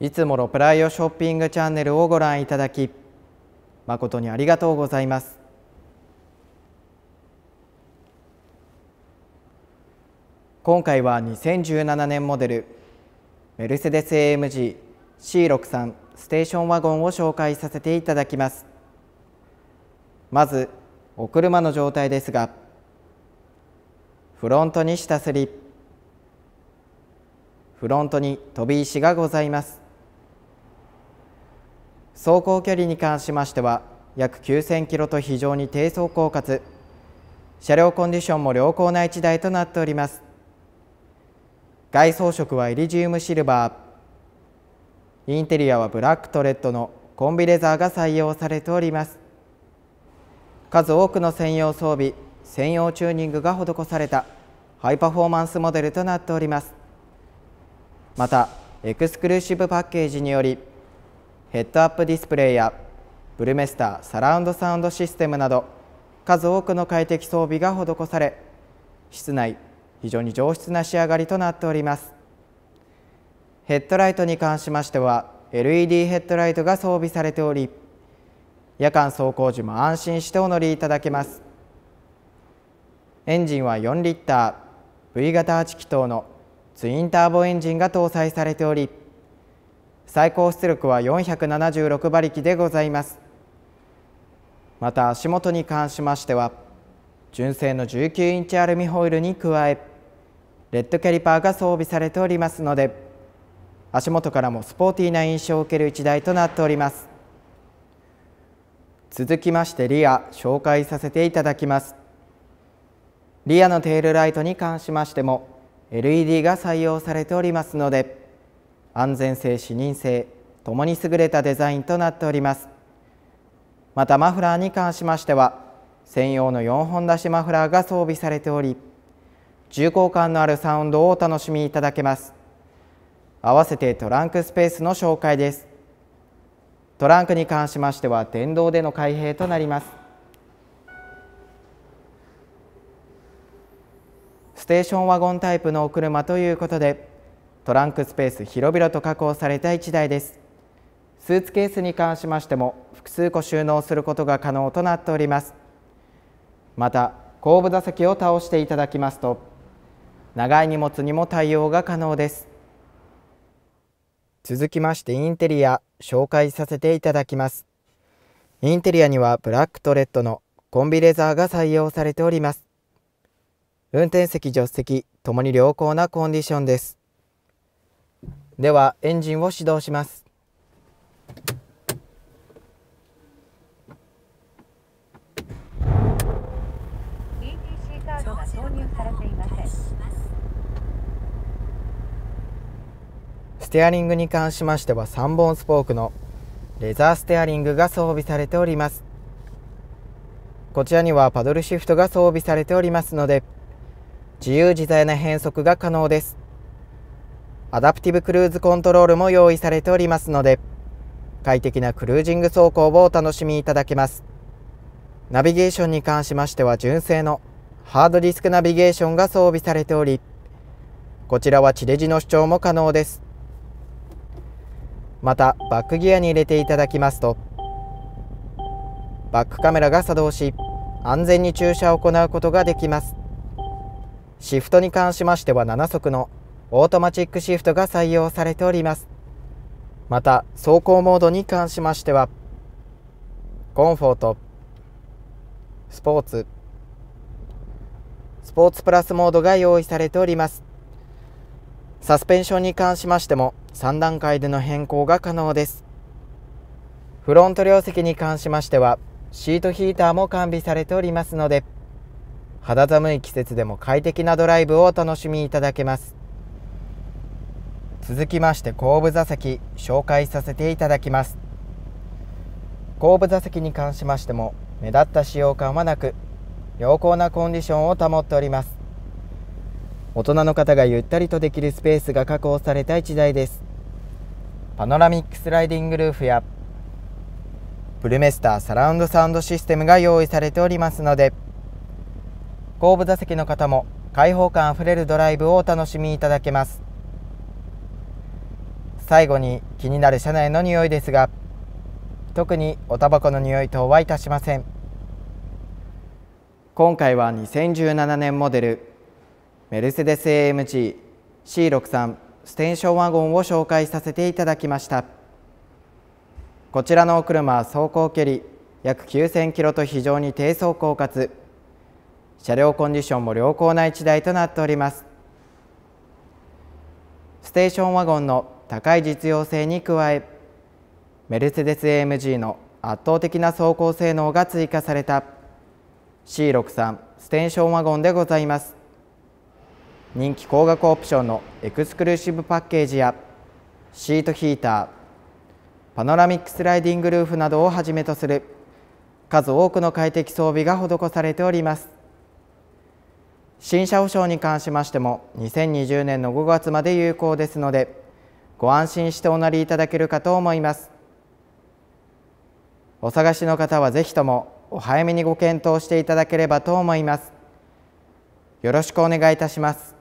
いつもロプライオショッピングチャンネルをご覧いただき誠にありがとうございます今回は2017年モデルメルセデス AMG C63 ステーションワゴンを紹介させていただきますまずお車の状態ですがフロントに下すりフロントに飛び石がございます走行距離に関しましては約9000キロと非常に低走行かつ車両コンディションも良好な1台となっております外装色はイリジウムシルバーインテリアはブラックとレッドのコンビレザーが採用されております数多くの専用装備専用チューニングが施されたハイパフォーマンスモデルとなっておりますまたエクスクルーシブパッケージによりヘッドアップディスプレイやブルメスターサラウンドサウンドシステムなど数多くの快適装備が施され室内非常に上質な仕上がりとなっておりますヘッドライトに関しましては LED ヘッドライトが装備されており夜間走行時も安心してお乗りいただけますエンジンは4リッター V 型8気筒のツインターボエンジンが搭載されており最高出力は476馬力でございますまた足元に関しましては純正の19インチアルミホイルに加えレッドキャリパーが装備されておりますので足元からもスポーティーな印象を受ける1台となっております続きましてリア紹介させていただきますリアのテールライトに関しましても LED が採用されておりますので安全性視認性ともに優れたデザインとなっておりますまたマフラーに関しましては専用の4本出しマフラーが装備されており重厚感のあるサウンドをお楽しみいただけます合わせてトランクスペースの紹介ですトランクに関しましては電動での開閉となりますステーションワゴンタイプのお車ということでトランクスペース広々と加工された1台ですスーツケースに関しましても複数個収納することが可能となっておりますまた後部座席を倒していただきますと長い荷物にも対応が可能です続きましてインテリア紹介させていただきますインテリアにはブラックとレッドのコンビレザーが採用されております運転席助手席ともに良好なコンディションですではエンジンを始動しますステアリングに関しましては3本スポークのレザーステアリングが装備されておりますこちらにはパドルシフトが装備されておりますので自由自在な変速が可能ですアダプティブクルーズコントロールも用意されておりますので快適なクルージング走行をお楽しみいただけますナビゲーションに関しましては純正のハードディスクナビゲーションが装備されておりこちらは地デジの主張も可能ですまたバックギアに入れていただきますとバックカメラが作動し安全に駐車を行うことができますシフトに関しましては7速のオートマチックシフトが採用されております。また、走行モードに関しましては、コンフォート、スポーツ、スポーツプラスモードが用意されております。サスペンションに関しましても3段階での変更が可能です。フロント両席に関しましてはシートヒーターも完備されておりますので肌寒い季節でも快適なドライブをお楽しみいただけます。続きまして後部座席紹介させていただきます後部座席に関しましても目立った使用感はなく良好なコンディションを保っております大人の方がゆったりとできるスペースが確保された1台ですパノラミックスライディングルーフやプルメスターサラウンドサウンドシステムが用意されておりますので後部座席の方も開放感あふれるドライブをお楽しみいただけます最後に気になる車内の匂いですが特におタバコの匂い等はいたしません今回は2017年モデルメルセデス AMG C63 ステンションワゴンを紹介させていただきましたこちらのお車は走行距離約9000キロと非常に低走行かつ車両コンディションも良好な1台となっておりますステーションワゴンの高い実用性に加えメルセデス AMG の圧倒的な走行性能が追加された C63 ステンションワゴンでございます人気高額オプションのエクスクルーシブパッケージやシートヒーターパノラミックスライディングルーフなどをはじめとする数多くの快適装備が施されております新車保証に関しましても2020年の5月まで有効ですのでご安心しておなりいただけるかと思いますお探しの方はぜひともお早めにご検討していただければと思いますよろしくお願いいたします